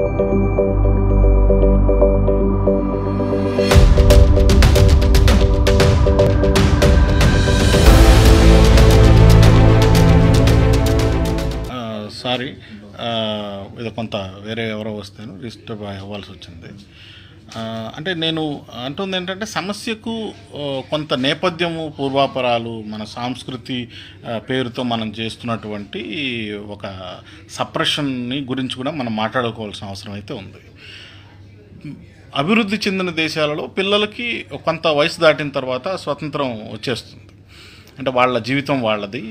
sorry ఇది కొంత వేరే ఎవరో వస్తేను డిస్టర్బ్ అవ్వాల్సి వచ్చింది అంటే నేను అంటుంది ఏంటంటే సమస్యకు కొంత నేపథ్యము పూర్వాపరాలు మన సాంస్కృతి పేరుతో మనం చేస్తున్నటువంటి ఒక సప్రెషన్ని గురించి కూడా మనం మాట్లాడుకోవాల్సిన అవసరం అయితే ఉంది అభివృద్ధి చెందిన దేశాలలో పిల్లలకి కొంత వయసు దాటిన తర్వాత స్వతంత్రం వచ్చేస్తుంది అంటే వాళ్ళ జీవితం వాళ్ళది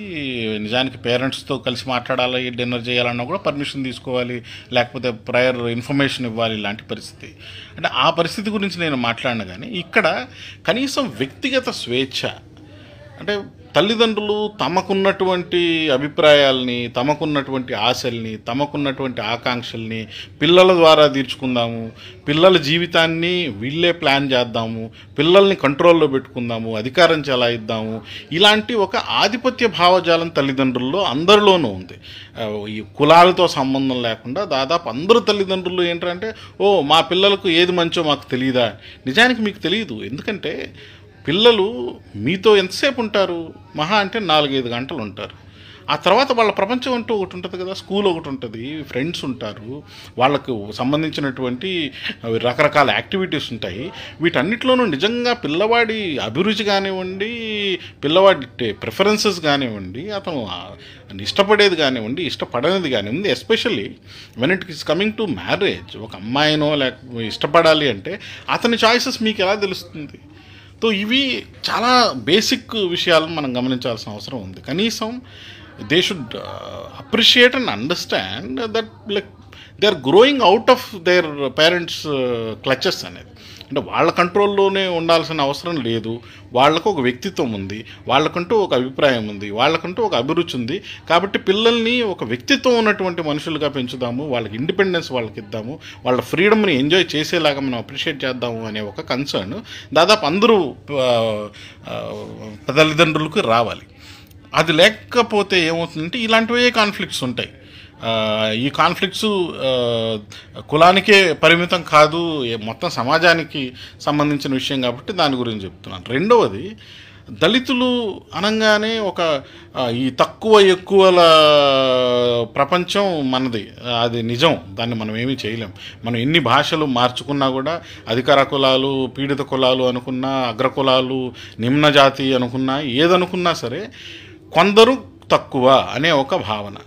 నిజానికి పేరెంట్స్తో కలిసి మాట్లాడాలి డిన్నర్ చేయాలన్నా కూడా పర్మిషన్ తీసుకోవాలి లేకపోతే ప్రయర్ ఇన్ఫర్మేషన్ ఇవ్వాలి ఇలాంటి పరిస్థితి అంటే ఆ పరిస్థితి గురించి నేను మాట్లాడిన కానీ ఇక్కడ కనీసం వ్యక్తిగత స్వేచ్ఛ అంటే తల్లిదండ్రులు తమకున్నటువంటి అభిప్రాయాల్ని తమకున్నటువంటి ఆశల్ని తమకున్నటువంటి ఆకాంక్షల్ని పిల్లల ద్వారా తీర్చుకుందాము పిల్లల జీవితాన్ని వీళ్ళే ప్లాన్ చేద్దాము పిల్లల్ని కంట్రోల్లో పెట్టుకుందాము అధికారం చెలాయిద్దాము ఇలాంటి ఒక ఆధిపత్య భావజాలం తల్లిదండ్రుల్లో అందరిలోనూ ఉంది ఈ కులాలతో సంబంధం లేకుండా దాదాపు అందరు తల్లిదండ్రులు ఏంటంటే ఓ మా పిల్లలకు ఏది మంచో మాకు తెలియదా నిజానికి మీకు తెలియదు ఎందుకంటే పిల్లలు మీతో ఎంతసేపు ఉంటారు మహా అంటే నాలుగైదు గంటలు ఉంటారు ఆ తర్వాత వాళ్ళ ప్రపంచం అంటూ ఒకటి ఉంటుంది కదా స్కూల్ ఒకటి ఉంటుంది ఫ్రెండ్స్ ఉంటారు వాళ్ళకు సంబంధించినటువంటి రకరకాల యాక్టివిటీస్ ఉంటాయి వీటన్నిటిలోనూ నిజంగా పిల్లవాడి అభిరుచి కానివ్వండి పిల్లవాడి ప్రిఫరెన్సెస్ కానివ్వండి అతను ఇష్టపడేది కానివ్వండి ఇష్టపడనిది కానివ్వండి especially when it is coming to marriage ఒక అమ్మాయినో లేక ఇష్టపడాలి అంటే అతని చాయిసెస్ మీకు ఎలా తెలుస్తుంది సో ఇవి చాలా బేసిక్ విషయాలను మనం గమనించాల్సిన అవసరం ఉంది కనీసం they should appreciate and understand that like they are growing out of their parents clutches అనేది అంటే వాళ్ళ కంట్రోల్లోనే ఉండాల్సిన అవసరం లేదు వాళ్ళకు ఒక వ్యక్తిత్వం ఉంది వాళ్ళకంటూ ఒక అభిప్రాయం ఉంది వాళ్ళకంటూ ఒక అభిరుచి ఉంది కాబట్టి పిల్లల్ని ఒక వ్యక్తిత్వం ఉన్నటువంటి మనుషులుగా పెంచుదాము వాళ్ళకి ఇండిపెండెన్స్ వాళ్ళకి ఇద్దాము వాళ్ళ ఫ్రీడమ్ని ఎంజాయ్ చేసేలాగా మనం అప్రిషియేట్ చేద్దాము అనే ఒక కన్సర్న్ దాదాపు అందరూ తల్లిదండ్రులకు రావాలి అది లేకపోతే ఏమవుతుందంటే ఇలాంటివే కాన్ఫ్లిక్ట్స్ ఉంటాయి ఈ కాన్ఫ్లిక్ట్స్ కులానికే పరిమితం కాదు మొత్తం సమాజానికి సంబంధించిన విషయం కాబట్టి దాని గురించి చెప్తున్నాను రెండవది దళితులు అనగానే ఒక ఈ తక్కువ ఎక్కువల ప్రపంచం మనది అది నిజం దాన్ని మనం ఏమీ చేయలేం మనం ఎన్ని భాషలు మార్చుకున్నా కూడా అధికార కులాలు పీడిత కులాలు అనుకున్నా అగ్ర కులాలు నిమ్న జాతి అనుకున్నా ఏదనుకున్నా సరే కొందరు తక్కువ అనే ఒక భావన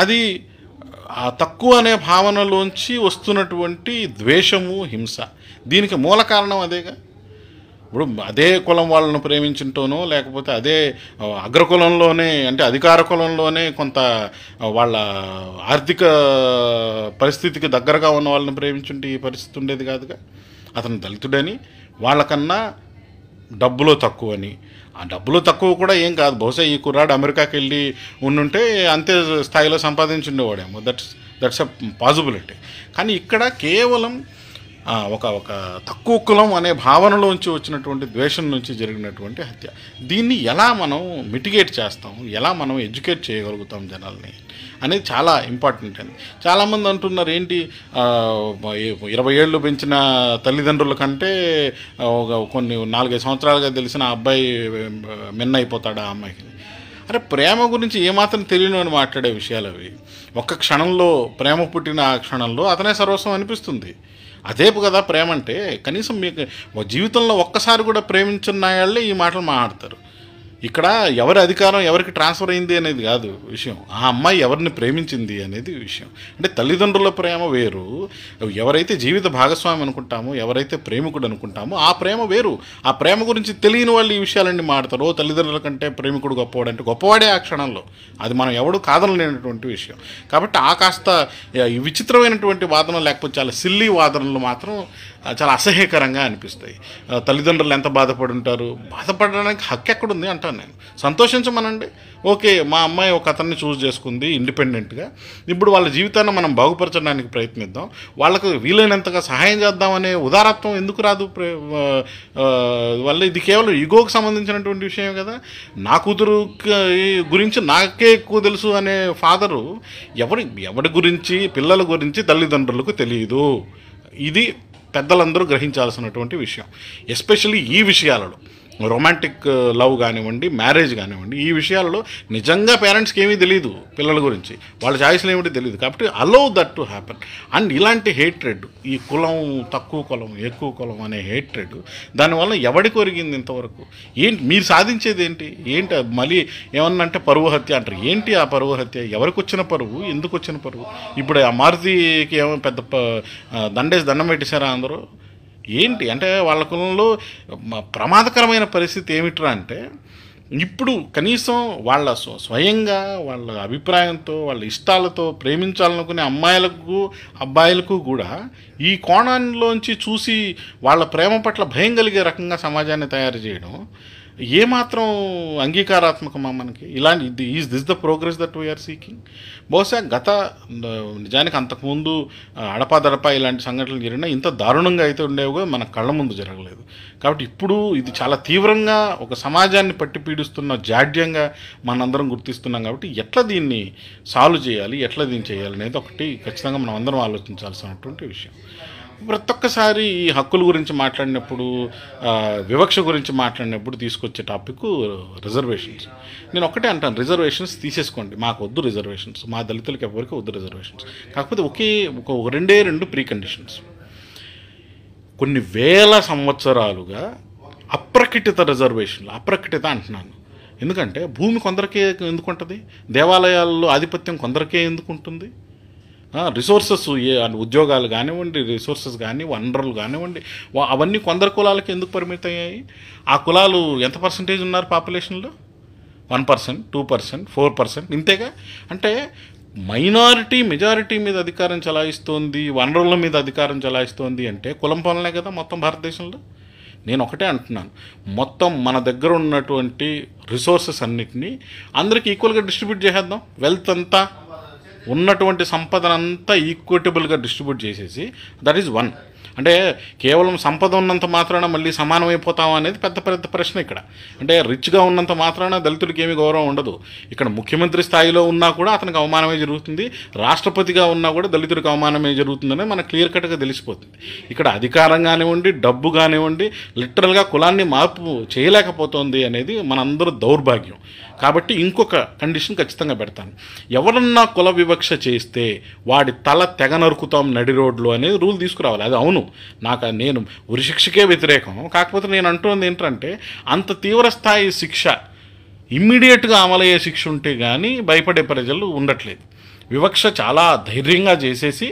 అది ఆ తక్కువ అనే భావనలోంచి వస్తున్నటువంటి ద్వేషము హింస దీనికి మూల కారణం అదేగా ఇప్పుడు అదే కులం వాళ్ళను ప్రేమించుంటోనో లేకపోతే అదే అగ్రకులంలోనే అంటే అధికార కులంలోనే కొంత వాళ్ళ ఆర్థిక పరిస్థితికి దగ్గరగా ఉన్న వాళ్ళని ప్రేమించుంటే ఈ పరిస్థితి ఉండేది కాదుగా అతను దళితుడని వాళ్ళకన్నా డబ్బులో తక్కువని ఆ డబ్బులు తక్కువ కూడా ఏం కాదు బహుశా ఈ కుర్రాడు అమెరికాకి వెళ్ళి ఉండుంటే అంతే స్థాయిలో సంపాదించి ఉండేవాడేమో దట్స్ దట్స్ అ పాసిబిలిటీ కానీ ఇక్కడ కేవలం ఒక ఒక తక్కువ కులం అనే భావనలోంచి వచ్చినటువంటి ద్వేషం నుంచి జరిగినటువంటి హత్య దీన్ని ఎలా మనం మిటిగేట్ చేస్తాం ఎలా మనం ఎడ్యుకేట్ చేయగలుగుతాం జనాల్ని అనేది చాలా ఇంపార్టెంట్ అండి చాలామంది అంటున్నారు ఏంటి ఇరవై ఏళ్ళు పెంచిన తల్లిదండ్రుల కంటే కొన్ని నాలుగైదు సంవత్సరాలుగా తెలిసిన అబ్బాయి మిన్న అయిపోతాడు ఆ అమ్మాయికి అరే ప్రేమ గురించి ఏమాత్రం తెలియని మాట్లాడే విషయాలు అవి ఒక్క క్షణంలో ప్రేమ పుట్టిన ఆ క్షణంలో అతనే సర్వస్వం అనిపిస్తుంది అదేపు కదా ప్రేమ అంటే కనీసం మీకు జీవితంలో ఒక్కసారి కూడా ప్రేమించున్నాయాళ్ళే ఈ మాటలు మాట్లాడతారు ఇక్కడ ఎవరి అధికారం ఎవరికి ట్రాన్స్ఫర్ అయింది అనేది కాదు విషయం ఆ అమ్మాయి ఎవరిని ప్రేమించింది అనేది విషయం అంటే తల్లిదండ్రుల ప్రేమ వేరు ఎవరైతే జీవిత భాగస్వామి అనుకుంటామో ఎవరైతే ప్రేమికుడు అనుకుంటామో ఆ ప్రేమ వేరు ఆ ప్రేమ గురించి తెలియని వాళ్ళు ఈ విషయాలన్నీ మాడతారు తల్లిదండ్రుల కంటే ప్రేమికుడు గొప్పవాడంటే గొప్పవాడే ఆ క్షణంలో అది మనం ఎవడు కాదనలేనటువంటి విషయం కాబట్టి ఆ కాస్త విచిత్రమైనటువంటి వాదన లేకపోతే చాలా సిల్లీ వాదనలు మాత్రం చాలా అసహ్యకరంగా అనిపిస్తాయి తల్లిదండ్రులు ఎంత బాధపడి ఉంటారు బాధపడడానికి హక్కు ఎక్కడుంది అంటారు చెప్తాను నేను సంతోషించమనండి ఓకే మా అమ్మాయి ఒక అతన్ని చూస్ చేసుకుంది ఇండిపెండెంట్గా ఇప్పుడు వాళ్ళ జీవితాన్ని మనం బాగుపరచడానికి ప్రయత్నిద్దాం వాళ్ళకు వీలైనంతగా సహాయం చేద్దామనే ఉదారత్వం ఎందుకు రాదు వల్ల ఇది కేవలం ఈగోకు సంబంధించినటువంటి విషయం కదా నా కూతురు గురించి నాకే ఎక్కువ తెలుసు అనే ఫాదరు ఎవరి ఎవరి గురించి పిల్లల గురించి తల్లిదండ్రులకు తెలియదు ఇది పెద్దలందరూ గ్రహించాల్సినటువంటి విషయం ఎస్పెషలీ ఈ విషయాలలో రొమాంటిక్ uh, లవ్ కానివ్వండి మ్యారేజ్ కానివ్వండి ఈ విషయాల్లో నిజంగా పేరెంట్స్కి ఏమీ తెలియదు పిల్లల గురించి వాళ్ళ చాయిస్లు ఏమిటి తెలియదు కాబట్టి allow that to happen and ఇలాంటి హేట్రెడ్ ఈ కులం తక్కువ కులం ఎక్కువ కులం అనే హేట్రెడ్ దానివల్ల ఎవడికి ఒరిగింది ఇంతవరకు ఏంటి మీరు సాధించేది ఏంటి ఏంటి మళ్ళీ అంటే పరువు హత్య అంటారు ఏంటి ఆ పరువు హత్య ఎవరికి వచ్చిన పరువు ఎందుకు వచ్చిన పరువు ఇప్పుడు ఆ మారుతికి ఏమో పెద్ద దండేసి దండం పెట్టేశారా అందరూ ఏంటి అంటే వాళ్ళ కులంలో ప్రమాదకరమైన పరిస్థితి ఏమిట్రా అంటే ఇప్పుడు కనీసం వాళ్ళ స్వయంగా వాళ్ళ అభిప్రాయంతో వాళ్ళ ఇష్టాలతో ప్రేమించాలనుకునే అమ్మాయిలకు అబ్బాయిలకు కూడా ఈ కోణంలోంచి చూసి వాళ్ళ ప్రేమ పట్ల భయం కలిగే రకంగా సమాజాన్ని తయారు చేయడం ఏమాత్రం అంగీకారాత్మకమా మనకి ఇలాంటి is this the progress that we are seeking బహుశా గత నిజానికి అంతకుముందు అడపాదడపా ఇలాంటి సంఘటనలు జరిగినా ఇంత దారుణంగా అయితే ఉండేవిగా మన కళ్ళ ముందు జరగలేదు కాబట్టి ఇప్పుడు ఇది చాలా తీవ్రంగా ఒక సమాజాన్ని పట్టి పీడిస్తున్న జాడ్యంగా మనందరం గుర్తిస్తున్నాం కాబట్టి ఎట్లా దీన్ని సాల్వ్ చేయాలి ఎట్లా దీన్ని చేయాలి అనేది ఒకటి ఖచ్చితంగా మనం అందరం ఆలోచించాల్సినటువంటి విషయం ప్రతి ఒక్కసారి ఈ హక్కుల గురించి మాట్లాడినప్పుడు వివక్ష గురించి మాట్లాడినప్పుడు తీసుకొచ్చే టాపిక్ రిజర్వేషన్స్ నేను ఒకటే అంటాను రిజర్వేషన్స్ తీసేసుకోండి మాకు వద్దు రిజర్వేషన్స్ మా దళితులకు ఎవరికి వద్దు రిజర్వేషన్స్ కాకపోతే ఒకే ఒక రెండే రెండు ప్రీ కండిషన్స్ కొన్ని వేల సంవత్సరాలుగా అప్రకటిత రిజర్వేషన్లు అప్రకటిత అంటున్నాను ఎందుకంటే భూమి కొందరికే ఎందుకుంటుంది దేవాలయాల్లో ఆధిపత్యం కొందరికే ఎందుకుంటుంది రిసోర్సెస్ ఉద్యోగాలు కానివ్వండి రిసోర్సెస్ కానీ వనరులు కానివ్వండి అవన్నీ కొందరు కులాలకు ఎందుకు పరిమితమయ్యాయి ఆ కులాలు ఎంత పర్సంటేజ్ ఉన్నారు పాపులేషన్లో one percent two percent four percent ఇంతేగా అంటే మైనారిటీ మెజారిటీ మీద అధికారం చలాయిస్తోంది వనరుల మీద అధికారం చలాయిస్తోంది అంటే కులం పనులే కదా మొత్తం భారతదేశంలో నేను ఒకటే అంటున్నాను మొత్తం మన దగ్గర ఉన్నటువంటి రిసోర్సెస్ అన్నిటినీ అందరికి ఈక్వల్గా డిస్ట్రిబ్యూట్ చేసేద్దాం వెల్త్ అంతా ఉన్నటువంటి సంపదనంతా ఈక్వటబుల్గా డిస్ట్రిబ్యూట్ చేసేసి దట్ ఈజ్ వన్ అంటే కేవలం సంపద ఉన్నంత మాత్రాన మళ్ళీ సమానమైపోతాం అనేది పెద్ద పెద్ద ప్రశ్న ఇక్కడ అంటే రిచ్గా ఉన్నంత మాత్రాన దళితుడికి ఏమి గౌరవం ఉండదు ఇక్కడ ముఖ్యమంత్రి స్థాయిలో ఉన్నా కూడా అతనికి అవమానమే జరుగుతుంది రాష్ట్రపతిగా ఉన్నా కూడా దళితుడికి అవమానమే జరుగుతుందని మనకు క్లియర్ కట్గా తెలిసిపోతుంది ఇక్కడ అధికారం కానివ్వండి డబ్బు కానివ్వండి లిటరల్గా కులాన్ని మార్పు చేయలేకపోతుంది అనేది మనందరూ దౌర్భాగ్యం కాబట్టి ఇంకొక కండిషన్ ఖచ్చితంగా పెడతాను ఎవరన్నా కుల వివక్ష చేస్తే వాడి తల తెగ నరుకుతాం నడి రోడ్లు అనేది రూల్ తీసుకురావాలి అది అవును నాకు నేను ఉరిశిక్షకే వ్యతిరేకం కాకపోతే నేను అంటున్నది ఏంటంటే అంత తీవ్ర స్థాయి శిక్ష ఇమ్మీడియట్గా అమలయ్యే శిక్ష ఉంటే కానీ భయపడే ప్రజలు ఉండట్లేదు వివక్ష చాలా ధైర్యంగా చేసేసి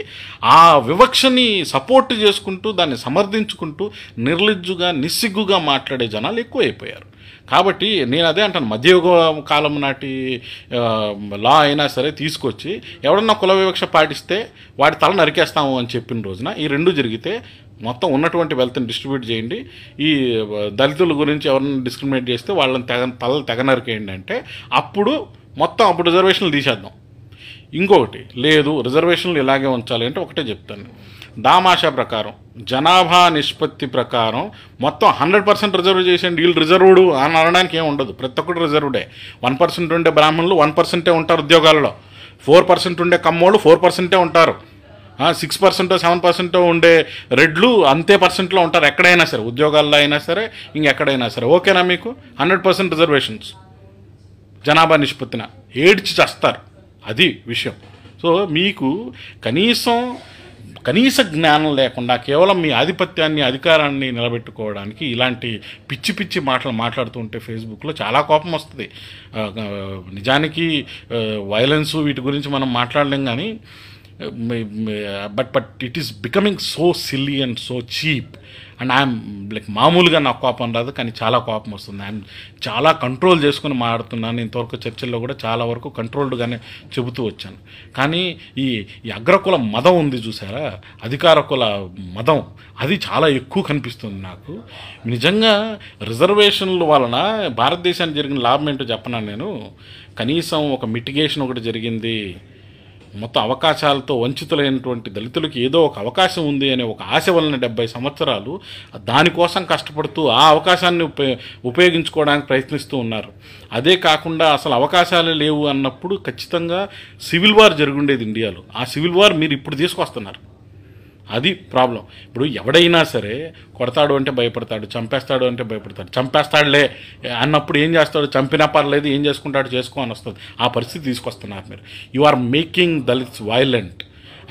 ఆ వివక్షని సపోర్ట్ చేసుకుంటూ దాన్ని సమర్థించుకుంటూ నిర్లిజ్జుగా నిస్సిగ్గుగా మాట్లాడే జనాలు ఎక్కువైపోయారు కాబట్టి నేను అదే అంటాను మధ్యయుగ కాలం నాటి లా అయినా సరే తీసుకొచ్చి ఎవడన్నా కుల వివక్ష పాటిస్తే వాడి తల నరికేస్తాము అని చెప్పిన రోజున ఈ రెండు జరిగితే మొత్తం ఉన్నటువంటి వెల్త్ని డిస్ట్రిబ్యూట్ చేయండి ఈ దళితుల గురించి ఎవరైనా డిస్క్రిమినేట్ చేస్తే వాళ్ళని తెగ తల తెగ అంటే అప్పుడు మొత్తం అప్పుడు రిజర్వేషన్లు తీసేద్దాం ఇంకొకటి లేదు రిజర్వేషన్లు ఇలాగే ఉంచాలి అంటే ఒకటే చెప్తాను దామాషా ప్రకారం జనాభా నిష్పత్తి ప్రకారం మొత్తం హండ్రెడ్ పర్సెంట్ రిజర్వ్ చేసేయండి వీళ్ళు రిజర్వ్డు అని అనడానికి ఏమి ఉండదు ప్రతి ఒక్కటి రిజర్వ్డే వన్ పర్సెంట్ ఉండే బ్రాహ్మణులు వన్ పర్సెంటే ఉంటారు ఉద్యోగాల్లో ఫోర్ పర్సెంట్ ఉండే కమ్మోళ్ళు ఫోర్ పర్సెంటే ఉంటారు సిక్స్ పర్సెంటో సెవెన్ పర్సెంటో ఉండే రెడ్లు అంతే పర్సెంట్లో ఉంటారు ఎక్కడైనా సరే ఉద్యోగాల్లో అయినా సరే ఇంకెక్కడైనా సరే ఓకేనా మీకు హండ్రెడ్ పర్సెంట్ రిజర్వేషన్స్ జనాభా నిష్పత్తిన ఏడ్చి చేస్తారు అది విషయం సో మీకు కనీసం కనీస జ్ఞానం లేకుండా కేవలం మీ ఆధిపత్యాన్ని అధికారాన్ని నిలబెట్టుకోవడానికి ఇలాంటి పిచ్చి పిచ్చి మాటలు మాట్లాడుతుంటే ఫేస్బుక్లో చాలా కోపం వస్తుంది నిజానికి వైలెన్సు వీటి గురించి మనం మాట్లాడలేం కానీ but but it is becoming so silly and so cheap and I'm like మామూలుగా నాకు కోపం రాదు కానీ చాలా కోపం వస్తుంది ఐఎమ్ చాలా కంట్రోల్ చేసుకుని మాట్లాడుతున్నాను ఇంతవరకు చర్చల్లో కూడా చాలా వరకు కంట్రోల్డ్గానే చెబుతూ వచ్చాను కానీ ఈ ఈ అగ్రకుల మదం ఉంది చూసారా అధికార కుల మదం అది చాలా ఎక్కువ కనిపిస్తుంది నాకు నిజంగా రిజర్వేషన్ల వలన భారతదేశానికి జరిగిన లాభం ఏంటో చెప్పనా నేను కనీసం ఒక మిటిగేషన్ ఒకటి జరిగింది మొత్తం అవకాశాలతో వంచితులైనటువంటి దళితులకు ఏదో ఒక అవకాశం ఉంది అనే ఒక ఆశ వలన డెబ్బై సంవత్సరాలు దానికోసం కష్టపడుతూ ఆ అవకాశాన్ని ఉపయోగించుకోవడానికి ప్రయత్నిస్తూ ఉన్నారు అదే కాకుండా అసలు అవకాశాలే లేవు అన్నప్పుడు ఖచ్చితంగా సివిల్ వార్ జరుగుండేది ఇండియాలో ఆ సివిల్ వార్ మీరు ఇప్పుడు తీసుకొస్తున్నారు అది ప్రాబ్లం ఇప్పుడు ఎవడైనా సరే కొడతాడు అంటే భయపడతాడు చంపేస్తాడు అంటే భయపడతాడు చంపేస్తాడులే అన్నప్పుడు ఏం చేస్తాడు చంపినా పర్లేదు ఏం చేసుకుంటాడు చేసుకో అని వస్తుంది ఆ పరిస్థితి తీసుకొస్తున్నారు మీరు you are making Dalits violent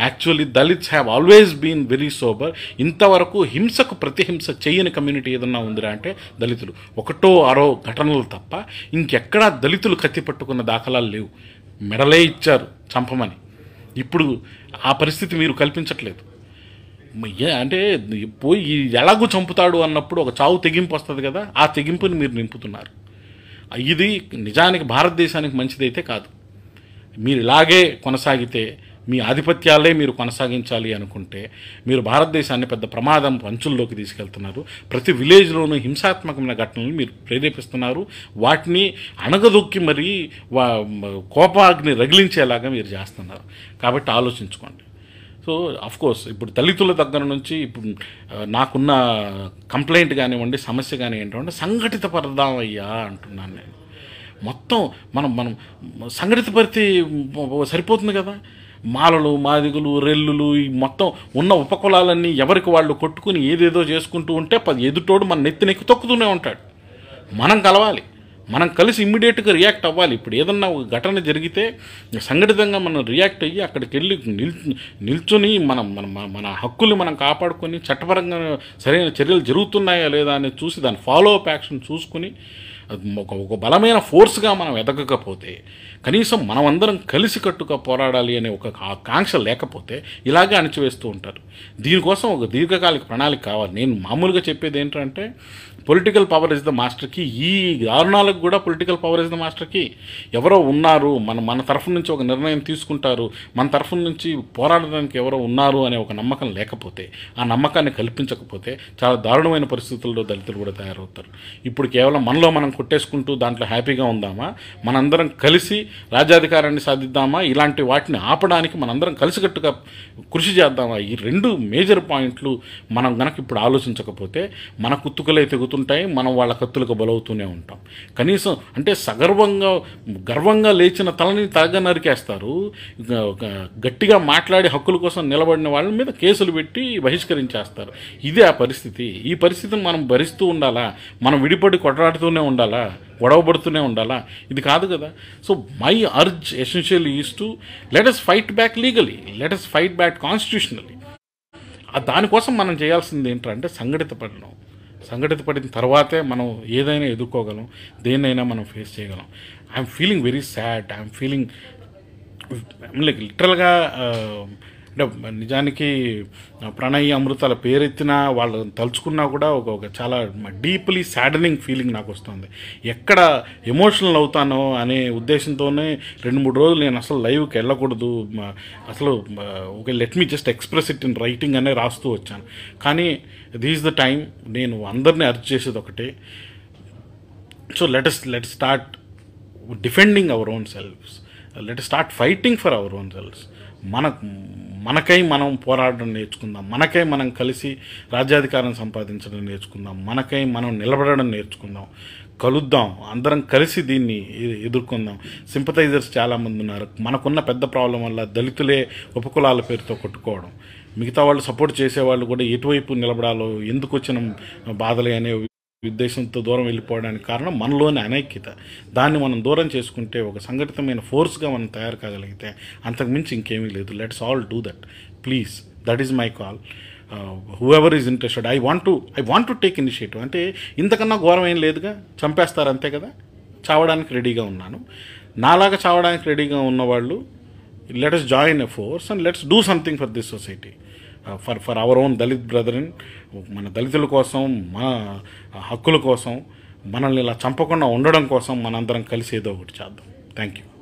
actually Dalits have always been very sober ఇంతవరకు హింసకు ప్రతిహింస చేయని కమ్యూనిటీ ఏదన్నా ఉందిరా అంటే దళితులు ఒకటో ఆరో ఘటనలు తప్ప ఇంకెక్కడా దళితులు కత్తి పట్టుకున్న దాఖలాలు లేవు మెడలే ఇచ్చారు చంపమని ఇప్పుడు ఆ పరిస్థితి మీరు కల్పించట్లేదు అంటే పోయి ఎలాగూ చంపుతాడు అన్నప్పుడు ఒక చావు తెగింపు వస్తుంది కదా ఆ తెగింపుని మీరు నింపుతున్నారు ఇది నిజానికి భారతదేశానికి మంచిదైతే కాదు మీరు ఇలాగే కొనసాగితే మీ ఆధిపత్యాలే మీరు కొనసాగించాలి అనుకుంటే మీరు భారతదేశాన్ని పెద్ద ప్రమాదం అంచుల్లోకి తీసుకెళ్తున్నారు ప్రతి విలేజ్లోనూ హింసాత్మకమైన ఘటనలు మీరు ప్రేరేపిస్తున్నారు వాటిని అణగదొక్కి మరీ కోపాగ్ని రగిలించేలాగా మీరు చేస్తున్నారు కాబట్టి ఆలోచించుకోండి సో కోర్స్ ఇప్పుడు దళితుల దగ్గర నుంచి ఇప్పుడు నాకున్న కంప్లైంట్ కానివ్వండి సమస్య కానీ ఏంటంటే సంఘటిత అయ్యా అంటున్నాను నేను మొత్తం మనం మనం సంఘటిత పరిస్థితి సరిపోతుంది కదా మాలలు మాదిగులు రెల్లులు ఈ మొత్తం ఉన్న ఉపకులాలన్నీ ఎవరికి వాళ్ళు కొట్టుకుని ఏదేదో చేసుకుంటూ ఉంటే ఎదుటోడు మన నెక్కి తొక్కుతూనే ఉంటాడు మనం కలవాలి మనం కలిసి ఇమ్మీడియట్గా రియాక్ట్ అవ్వాలి ఇప్పుడు ఏదన్నా ఒక ఘటన జరిగితే సంఘటితంగా మనం రియాక్ట్ అయ్యి అక్కడికి వెళ్ళి నిల్ నిల్చుని మనం మన మన హక్కులు మనం కాపాడుకొని చట్టపరంగా సరైన చర్యలు జరుగుతున్నాయా లేదా అని చూసి దాని ఫాలో అప్ యాక్షన్ చూసుకుని ఒక ఒక బలమైన ఫోర్స్గా మనం ఎదగకపోతే కనీసం మనమందరం కలిసి కట్టుగా పోరాడాలి అనే ఒక ఆకాంక్ష లేకపోతే ఇలాగే అణిచివేస్తూ ఉంటారు దీనికోసం ఒక దీర్ఘకాలిక ప్రణాళిక కావాలి నేను మామూలుగా చెప్పేది ఏంటంటే political power is the master ఈ దారుణాలకు కూడా political power is the master ఎవరో ఉన్నారు మన మన తరఫు నుంచి ఒక నిర్ణయం తీసుకుంటారు మన తరఫు నుంచి పోరాడడానికి ఎవరో ఉన్నారు అనే ఒక నమ్మకం లేకపోతే ఆ నమ్మకాన్ని కల్పించకపోతే చాలా దారుణమైన పరిస్థితుల్లో దళితులు కూడా తయారవుతారు ఇప్పుడు కేవలం మనలో మనం కొట్టేసుకుంటూ దాంట్లో హ్యాపీగా ఉందామా మనందరం కలిసి రాజ్యాధికారాన్ని సాధిద్దామా ఇలాంటి వాటిని ఆపడానికి మనందరం కలిసికట్టుగా కృషి చేద్దామా ఈ రెండు మేజర్ పాయింట్లు మనం కనుక ఇప్పుడు ఆలోచించకపోతే మన కుత్తుకలే తెగు పెరుగుతుంటాయి మనం వాళ్ళ కత్తులకు బలవుతూనే ఉంటాం కనీసం అంటే సగర్వంగా గర్వంగా లేచిన తలని తలగా నరికేస్తారు గట్టిగా మాట్లాడే హక్కుల కోసం నిలబడిన వాళ్ళ మీద కేసులు పెట్టి బహిష్కరించేస్తారు ఇదే ఆ పరిస్థితి ఈ పరిస్థితిని మనం భరిస్తూ ఉండాలా మనం విడిపడి కొట్లాడుతూనే ఉండాలా గొడవబడుతూనే ఉండాలా ఇది కాదు కదా so my urge essential is to let us fight back legally let us fight back constitutionally దానికోసం మనం చేయాల్సింది ఏంటంటే సంఘటిత పడడం సంఘటిత పడిన తర్వాతే మనం ఏదైనా ఎదుర్కోగలం దేన్నైనా మనం ఫేస్ చేయగలం I'm feeling very sad I'm feeling like లిటరల్గా అంటే నిజానికి ప్రణయ్ అమృతాల పేరెత్తినా వాళ్ళని తలుచుకున్నా కూడా ఒక ఒక చాలా డీప్లీ సాడనింగ్ ఫీలింగ్ నాకు వస్తుంది ఎక్కడ ఎమోషనల్ అవుతానో అనే ఉద్దేశంతోనే రెండు మూడు రోజులు నేను అసలు లైవ్కి వెళ్ళకూడదు అసలు ఒక let me just express it in writing అనే రాస్తూ వచ్చాను కానీ దీస్ ద టైం నేను అందరినీ అర్జ్ చేసేది ఒకటే so let's let start defending our own selfs let start fighting for our own selfs మనకు మనకై మనం పోరాడడం నేర్చుకుందాం మనకై మనం కలిసి రాజ్యాధికారం సంపాదించడం నేర్చుకుందాం మనకై మనం నిలబడడం నేర్చుకుందాం కలుద్దాం అందరం కలిసి దీన్ని ఎదుర్కొందాం సింపథైజర్స్ చాలామంది ఉన్నారు మనకున్న పెద్ద ప్రాబ్లం వల్ల దళితులే ఉపకులాల పేరుతో కొట్టుకోవడం మిగతా వాళ్ళు సపోర్ట్ చేసేవాళ్ళు కూడా ఎటువైపు నిలబడాలో ఎందుకు వచ్చిన బాధలే అనేవి ఉద్దేశంతో దూరం వెళ్ళిపోవడానికి కారణం మనలోని అనైక్యత దాన్ని మనం దూరం చేసుకుంటే ఒక సంఘటితమైన ఫోర్స్గా మనం తయారు కాగలిగితే అంతకుమించి ఇంకేమీ లేదు let's all do that please that is my call ever is interested I want to I want to take initiative అంటే ఇంతకన్నా ఘోరం ఏం లేదుగా చంపేస్తారు అంతే కదా చావడానికి రెడీగా ఉన్నాను నాలాగా చావడానికి రెడీగా ఉన్నవాళ్ళు let's join a force and let's do something for this society for for our own Dalit brethren మన దళితుల కోసం మన uh, హక్కుల కోసం మనల్ని ఇలా చంపకుండా ఉండడం కోసం మనందరం కలిసి ఏదో ఒకటి చేద్దాం థ్యాంక్ యూ